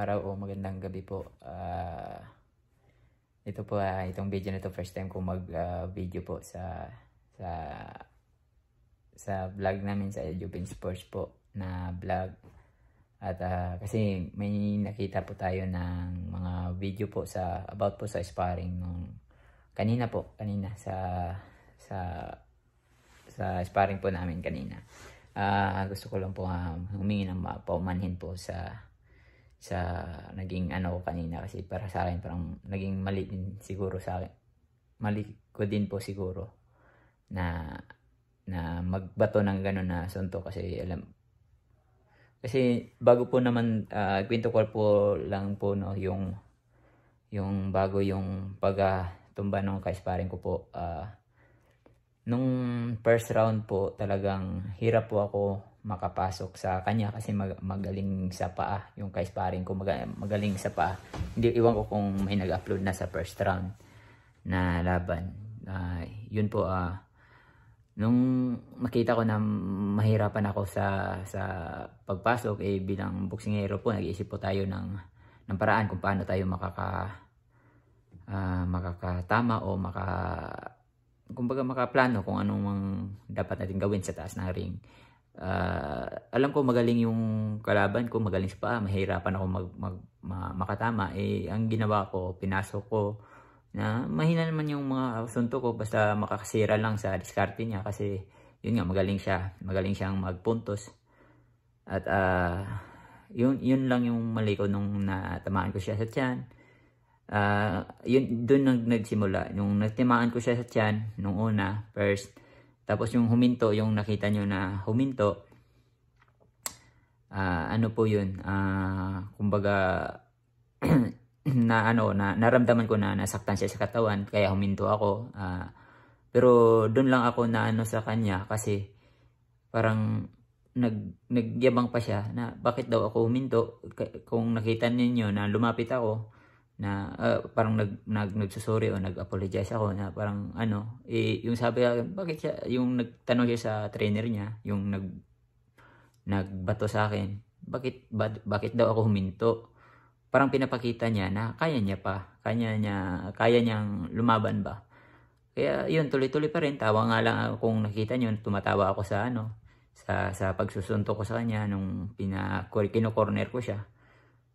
araw o magandang gabi po. Uh, ito po, uh, itong video na to first time ko mag-video ah, uh, po sa sa sa vlog namin sa Jupin Sports po na vlog. At uh, kasi may nakita po tayo ng mga video po sa about po sa sparring nung kanina po, kanina sa sa sa sparring po namin kanina. Uh, gusto ko lang po uh, humingi ng paumanhin po sa sa naging ano ko kanina kasi para sa akin parang naging mali din siguro sa akin. Mali ko din po siguro na na magbato ng gano'n na sunto kasi alam kasi bago po naman uh, kwento ko po lang po no yung yung bago yung pagtumba uh, nung kaisparing ko po uh, nung first round po talagang hirap po ako makapasok sa kanya kasi mag magaling sa paa yung kay sparring ko mag magaling sa paa hindi iwan ko kung may nag-upload na sa first round na laban uh, yun po uh, nung makita ko na mahirapan ako sa sa pagpasok eh bilang boksingero po nag-iisip po tayo ng ng paraan kung paano tayo makaka uh, makakatama o maka kumbaga makaplano kung anong dapat natin gawin sa taas ng ring uh, alam ko magaling yung kalaban ko, magaling sa paa, mahirapan ako mag, mag, ma, makatama. Eh, ang ginawa ko, pinasok ko na mahina naman yung mga sunto ko basta makakasira lang sa diskarte niya kasi yun nga magaling siya magaling siyang magpuntos at uh, yun, yun lang yung mali ko nung natamaan ko siya sa tiyan uh, yun, dun nag, nagsimula nung natamaan ko siya sa tiyan nung una first tapos yung huminto, yung nakita nyo na huminto, uh, ano po yun, uh, kumbaga, na ano, na, naramdaman ko na nasaktan siya sa katawan, kaya huminto ako. Uh, pero doon lang ako na ano sa kanya kasi parang nag, nagyabang pa siya na bakit daw ako huminto kung nakita ninyo na lumapit ako na uh, parang nag, nag nagsusorry o nag-apologize ako na parang ano eh, yung sabi bakit siya yung nagtanong siya sa trainer niya yung nag nagbato sa akin bakit ba, bakit daw ako huminto parang pinapakita niya na kaya niya pa kaya niya kaya niyang lumaban ba kaya yun tuloy-tuloy pa rin tawa nga lang kung nakita niyo tumatawa ako sa ano sa sa pagsusuntok ko sa kanya nung pina kino-corner ko siya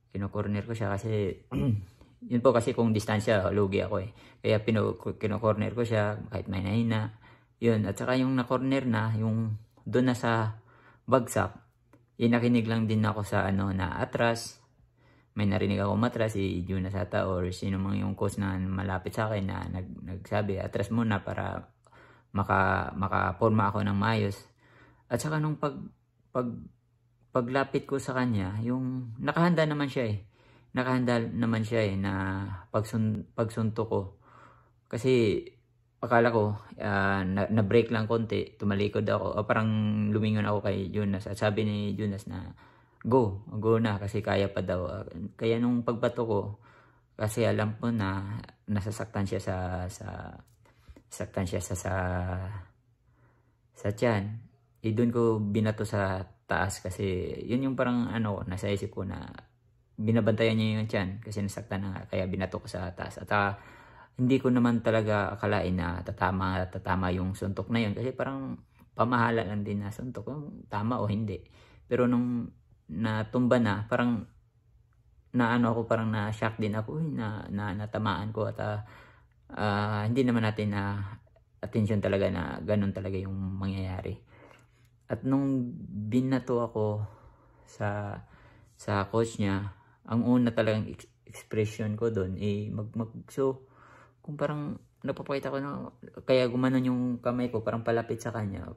kino-corner ko siya kasi Yun po kasi kung distansya, lugi ako eh. Kaya pinu, kino-corner ko siya, kahit may nahina. Yun, at saka yung na-corner na, yung doon na sa bagsak, inakinig lang din ako sa ano na atras. May narinig ako matras, si Juna Sata or sino mang yung coach na malapit sa akin na nag, nagsabi, atras muna para maka, makaporma ako ng maayos. At saka nung pag, pag, paglapit ko sa kanya, yung nakahanda naman siya eh nakahandal naman siya eh na pagsun pagsunto ko. Kasi akala ko uh, na-break lang konti, tumalikod ako. O parang lumingon ako kay Jonas at sabi ni Jonas na go, go na kasi kaya pa daw. Ah, kaya nung pagbato ko, kasi alam ko na nasasaktan siya sa sa saktan siya sa sa sa tiyan. Eh ko binato sa taas kasi yun yung parang ano nasa isip ko na binabantayan niya yung tiyan kasi nasaktan na nga kaya binato ko sa taas at uh, hindi ko naman talaga akalain na tatama tatama yung suntok na yun kasi parang pamahala lang din na suntok kung tama o hindi pero nung natumba na parang naano ako parang na shock din ako eh, na, na natamaan ko at uh, uh, hindi naman natin na uh, attention talaga na ganun talaga yung mangyayari at nung binato ako sa sa coach niya ang una talagang ex expression ko doon eh mag, mag so kung parang napapakita ko na kaya gumana yung kamay ko parang palapit sa kanya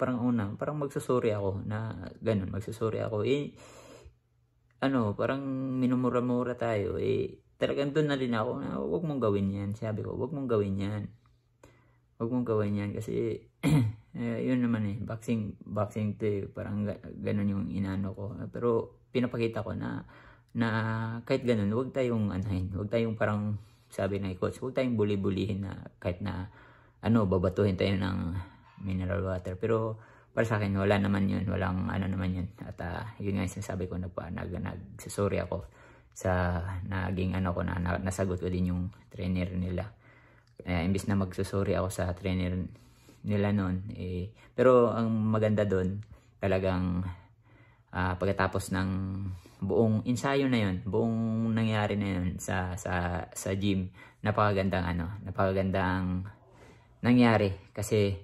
parang una parang magsusuri ako na ganun magsusuri ako eh ano parang minumura-mura tayo eh talagang doon na rin ako na huwag mong gawin yan sabi ko huwag mong gawin yan huwag mong gawin yan kasi eh, yun naman eh boxing boxing to eh parang ganun yung inano ko pero pinapakita ko na na kahit ganun, wag tayong anahin, wag tayong parang sabi ng coach, wag tayong buli-bulihin na kahit na ano, babatuhin tayo ng mineral water. Pero para sa akin, wala naman yun, walang ano naman yun. At uh, yun nga yung sinasabi ko, na pa, nag, nagsasorry ako sa naging ano ko na, na nasagot ko din yung trainer nila. Eh, imbis na magsasorry ako sa trainer nila noon, eh, pero ang maganda doon, talagang uh, pagkatapos ng buong ensayo na yon, buong nangyari na yon sa sa sa gym, napakagandang ano, napakagandang nangyari kasi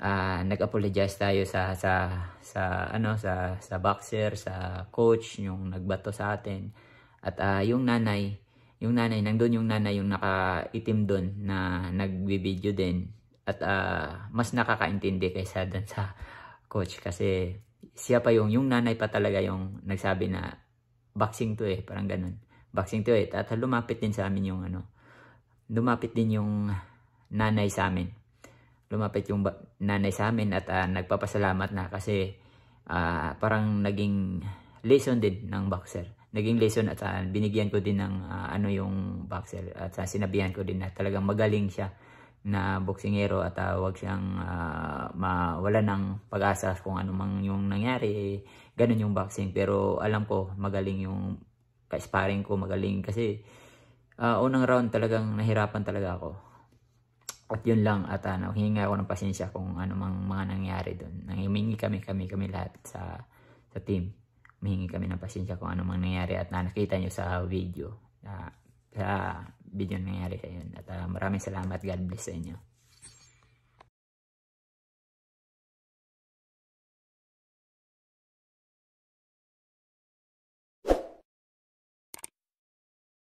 uh, nag-apologize tayo sa sa sa ano sa sa boxer, sa coach yung nagbato sa atin at uh, yung nanay, yung nanay nandoon yung nanay yung nakaitim doon na nagbi-video din at uh, mas nakakaintindi kaysa doon sa coach kasi siya pa yung, yung nanay pa talaga yung nagsabi na boxing to eh, parang ganun. Boxing to eh. At lumapit din sa amin yung ano, lumapit din yung nanay sa amin. Lumapit yung nanay sa amin at uh, nagpapasalamat na kasi uh, parang naging lesson din ng boxer. Naging lesson at uh, binigyan ko din ng uh, ano yung boxer at uh, sinabihan ko din na talagang magaling siya na boksingero at uh, ah, wag siyang uh, mawala ng pag-asa kung anumang yung nangyari ganun yung boxing pero alam ko magaling yung ka-sparring ko magaling kasi uh, unang round talagang nahirapan talaga ako at yun lang at uh, hihinga ako ng pasensya kung anumang mga nangyari doon nangimingi kami kami kami lahat sa sa team humingi kami ng pasensya kung anumang nangyari at na nakita nyo sa video uh, sa video nangyari kayo. At uh, maraming salamat. God bless sa inyo.